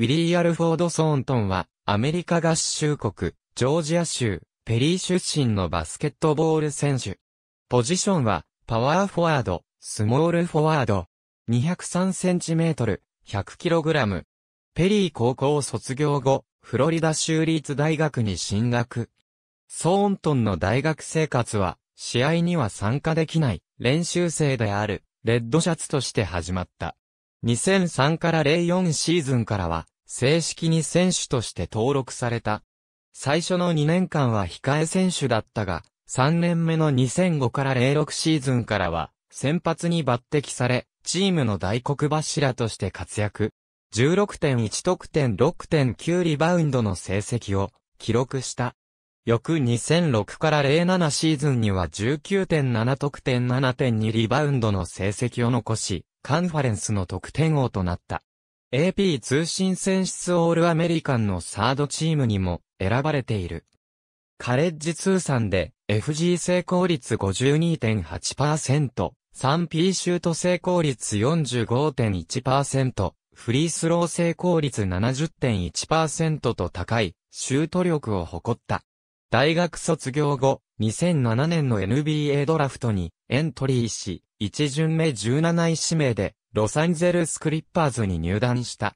ウィリー・アルフォード・ソーントンは、アメリカ合衆国、ジョージア州、ペリー出身のバスケットボール選手。ポジションは、パワーフォワード、スモールフォワード。2 0 3トル、1 0 0ラム。ペリー高校卒業後、フロリダ州立大学に進学。ソーントンの大学生活は、試合には参加できない、練習生である、レッドシャツとして始まった。2003から04シーズンからは、正式に選手として登録された。最初の2年間は控え選手だったが、3年目の2005から06シーズンからは、先発に抜擢され、チームの大黒柱として活躍。16.1得点6.9リバウンドの成績を記録した。翌2006から07シーズンには19.7得点7.2リバウンドの成績を残し、カンファレンスの得点王となった。AP 通信選出オールアメリカンのサードチームにも選ばれている。カレッジ通算で FG 成功率52.8%、3P シュート成功率45.1%、フリースロー成功率70.1%と高いシュート力を誇った。大学卒業後、2007年の NBA ドラフトにエントリーし、1巡目17位指名でロサンゼルスクリッパーズに入団した。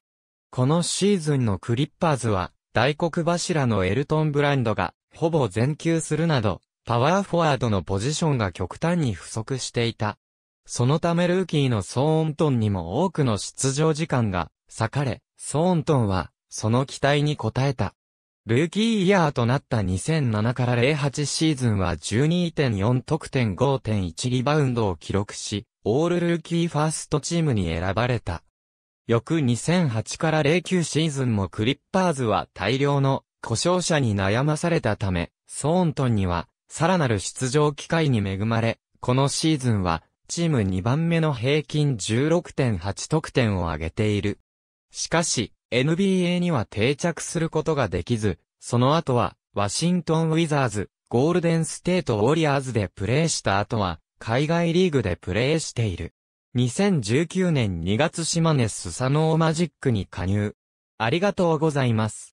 このシーズンのクリッパーズは、大黒柱のエルトン・ブランドが、ほぼ全球するなど、パワーフォワードのポジションが極端に不足していた。そのためルーキーのソーントンにも多くの出場時間が割かれ、ソーントンは、その期待に応えた。ルーキーイヤーとなった2007から08シーズンは12.4得点5.1リバウンドを記録し、オールルーキーファーストチームに選ばれた。翌2008から09シーズンもクリッパーズは大量の故障者に悩まされたため、ソーントンにはさらなる出場機会に恵まれ、このシーズンはチーム2番目の平均16.8得点を挙げている。しかし、NBA には定着することができず、その後は、ワシントン・ウィザーズ、ゴールデン・ステート・ウォリアーズでプレーした後は、海外リーグでプレーしている。2019年2月島根スサノーマジックに加入。ありがとうございます。